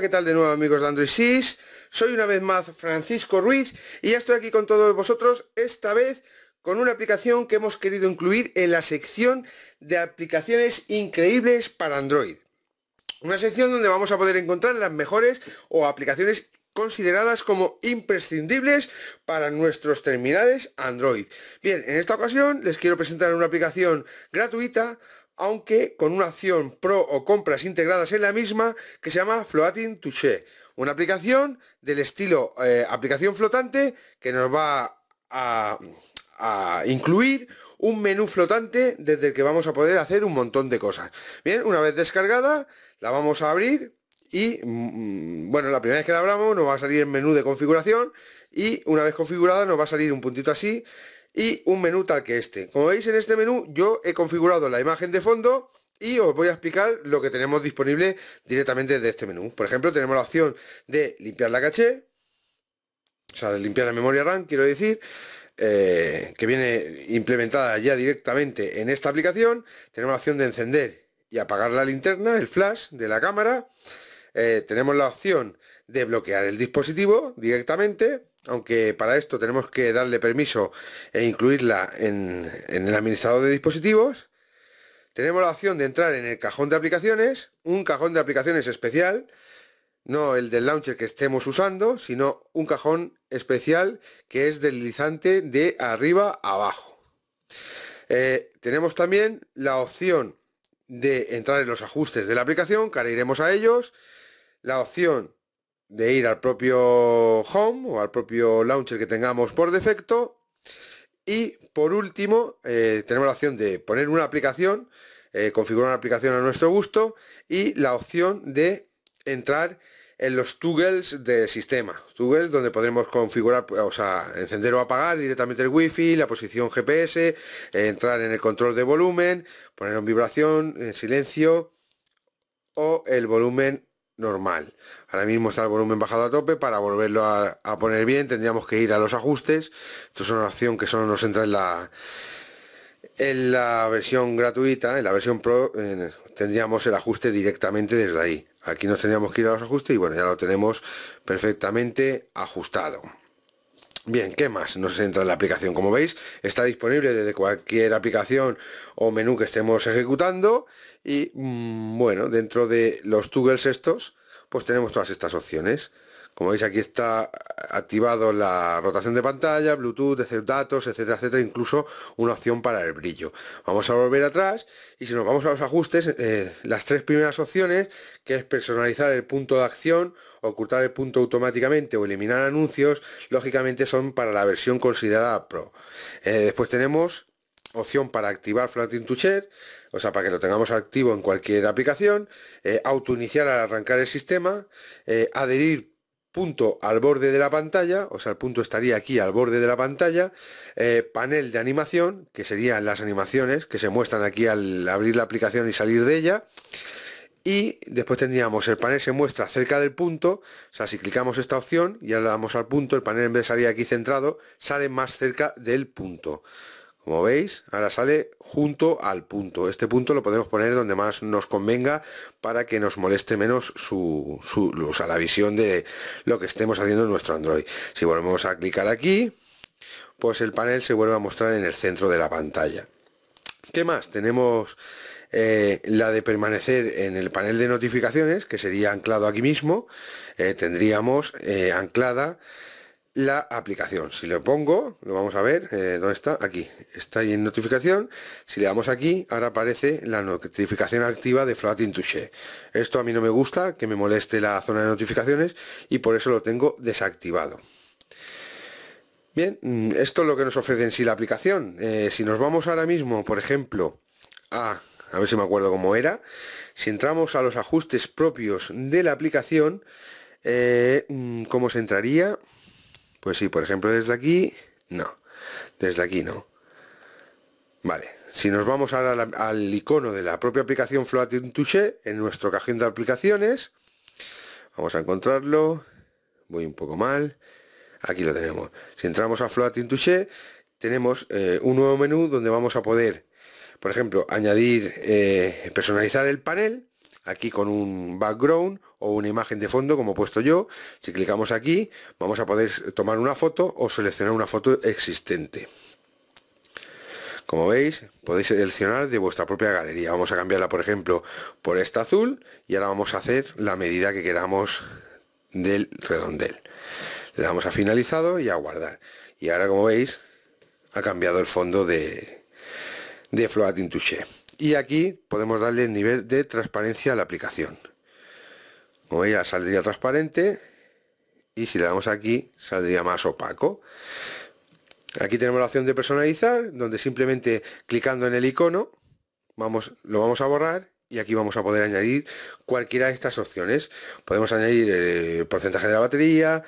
¿qué tal de nuevo amigos de Android Soy una vez más Francisco Ruiz y ya estoy aquí con todos vosotros, esta vez con una aplicación que hemos querido incluir en la sección de aplicaciones increíbles para Android. Una sección donde vamos a poder encontrar las mejores o aplicaciones consideradas como imprescindibles para nuestros terminales Android. Bien, en esta ocasión les quiero presentar una aplicación gratuita aunque con una acción pro o compras integradas en la misma que se llama Floating Touché, una aplicación del estilo eh, aplicación flotante que nos va a, a incluir un menú flotante desde el que vamos a poder hacer un montón de cosas. Bien, una vez descargada, la vamos a abrir y mm, bueno, la primera vez que la abramos nos va a salir el menú de configuración y una vez configurada nos va a salir un puntito así y un menú tal que este. Como veis en este menú yo he configurado la imagen de fondo y os voy a explicar lo que tenemos disponible directamente de este menú. Por ejemplo, tenemos la opción de limpiar la caché, o sea, de limpiar la memoria RAM, quiero decir, eh, que viene implementada ya directamente en esta aplicación. Tenemos la opción de encender y apagar la linterna, el flash de la cámara. Eh, tenemos la opción de bloquear el dispositivo directamente, aunque para esto tenemos que darle permiso e incluirla en, el administrador de dispositivos. Tenemos la opción de entrar en el cajón de aplicaciones, un cajón de aplicaciones especial, no el del launcher que estemos usando, sino un cajón especial que es deslizante de arriba a abajo. Eh, tenemos también la opción de entrar en los ajustes de la aplicación, que ahora iremos a ellos, la opción de ir al propio home o al propio launcher que tengamos por defecto. Y por último, eh, tenemos la opción de poner una aplicación, eh, configurar una aplicación a nuestro gusto y la opción de entrar en los toggles de sistema. Toggles donde podremos configurar, o sea, encender o apagar directamente el wifi, la posición GPS, eh, entrar en el control de volumen, poner en vibración, en silencio o el volumen normal. Ahora mismo está el volumen bajado a tope, para volverlo a, poner bien tendríamos que ir a los ajustes. Esto es una opción que solo nos entra en la, en la versión gratuita, en la versión Pro, tendríamos el ajuste directamente desde ahí. Aquí nos tendríamos que ir a los ajustes y bueno, ya lo tenemos perfectamente ajustado. Bien, ¿qué más nos entra en la aplicación? Como veis, está disponible desde cualquier aplicación o menú que estemos ejecutando y, mm, bueno, dentro de los toggles estos, pues tenemos todas estas opciones. Como veis aquí está activado la rotación de pantalla, Bluetooth, datos, etcétera, etcétera, incluso una opción para el brillo. Vamos a volver atrás y si nos vamos a los ajustes, eh, las tres primeras opciones, que es personalizar el punto de acción, ocultar el punto automáticamente o eliminar anuncios, lógicamente son para la versión considerada Pro. Eh, después tenemos opción para activar Floating Toucher, o sea, para que lo tengamos activo en cualquier aplicación, auto eh, autoiniciar al arrancar el sistema, adherir punto al borde de la pantalla, o sea, el punto estaría aquí al borde de la pantalla, eh, panel de animación, que serían las animaciones que se muestran aquí al abrir la aplicación y salir de ella, y después tendríamos el panel se muestra cerca del punto, o sea, si clicamos esta opción y ahora le damos al punto, el panel en vez de salir aquí centrado, sale más cerca del punto. Como veis, ahora sale junto al punto. Este punto lo podemos poner donde más nos convenga para que nos moleste menos su, su a la visión de lo que estemos haciendo en nuestro Android. Si volvemos a clicar aquí, pues el panel se vuelve a mostrar en el centro de la pantalla. ¿Qué más? Tenemos eh, la de permanecer en el panel de notificaciones, que sería anclado aquí mismo. Eh, tendríamos eh, anclada la aplicación. Si lo pongo, lo vamos a ver, eh, ¿dónde está? Aquí, está ahí en notificación. Si le damos aquí, ahora aparece la notificación activa de Floating Touché Esto a mí no me gusta, que me moleste la zona de notificaciones y por eso lo tengo desactivado. Bien, mm, esto es lo que nos ofrece en sí la aplicación. Eh, si nos vamos ahora mismo, por ejemplo, a, a ver si me acuerdo cómo era, si entramos a los ajustes propios de la aplicación, eh, mm, ¿cómo se entraría? Pues sí, por ejemplo, desde aquí, no. Desde aquí no. Vale, si nos vamos ahora al, icono de la propia aplicación Floating Touché, en nuestro cajón de aplicaciones, vamos a encontrarlo, voy un poco mal, aquí lo tenemos. Si entramos a Floating Touché, tenemos eh, un nuevo menú donde vamos a poder, por ejemplo, añadir, eh, personalizar el panel, aquí con un background o una imagen de fondo como he puesto yo. Si clicamos aquí vamos a poder tomar una foto o seleccionar una foto existente. Como veis, podéis seleccionar de vuestra propia galería. Vamos a cambiarla, por ejemplo, por esta azul y ahora vamos a hacer la medida que queramos del redondel. Le damos a finalizado y a guardar. Y ahora, como veis, ha cambiado el fondo de, de Floating Touché. Y aquí podemos darle el nivel de transparencia a la aplicación. Como ella saldría transparente y si le damos aquí saldría más opaco. Aquí tenemos la opción de personalizar, donde simplemente clicando en el icono vamos, lo vamos a borrar y aquí vamos a poder añadir cualquiera de estas opciones. Podemos añadir el eh, porcentaje de la batería,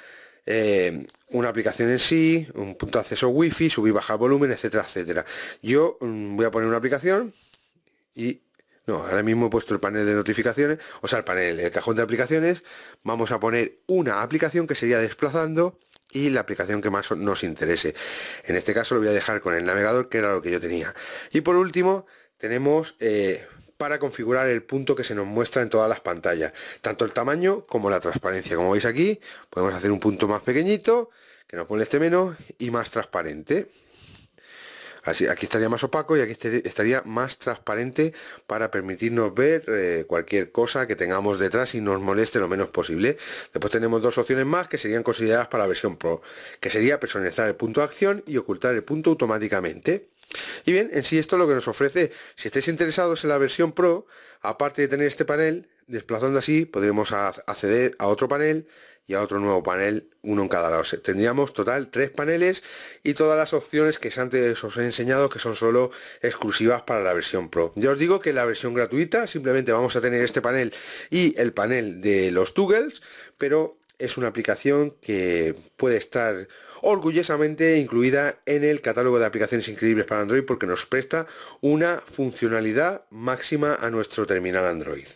eh, una aplicación en sí, un punto de acceso wifi, subir, bajar volumen, etcétera, etcétera. Yo mm, voy a poner una aplicación y no, ahora mismo he puesto el panel de notificaciones, o sea, el panel, el cajón de aplicaciones. Vamos a poner una aplicación que sería desplazando y la aplicación que más nos interese. En este caso lo voy a dejar con el navegador, que era lo que yo tenía. Y por último, tenemos eh, para configurar el punto que se nos muestra en todas las pantallas. Tanto el tamaño como la transparencia. Como veis aquí, podemos hacer un punto más pequeñito, que nos pone este menos, y más transparente aquí estaría más opaco y aquí estaría más transparente para permitirnos ver eh, cualquier cosa que tengamos detrás y nos moleste lo menos posible. Después tenemos dos opciones más que serían consideradas para la versión Pro, que sería personalizar el punto de acción y ocultar el punto automáticamente. Y bien, en sí esto es lo que nos ofrece, si estáis interesados en la versión Pro, aparte de tener este panel, desplazando así, podremos acceder a otro panel y a otro nuevo panel, uno en cada lado. Tendríamos total tres paneles y todas las opciones que antes os he enseñado que son solo exclusivas para la versión Pro. Ya os digo que la versión gratuita simplemente vamos a tener este panel y el panel de los toggles, pero es una aplicación que puede estar orgullosamente incluida en el catálogo de aplicaciones increíbles para Android porque nos presta una funcionalidad máxima a nuestro terminal Android.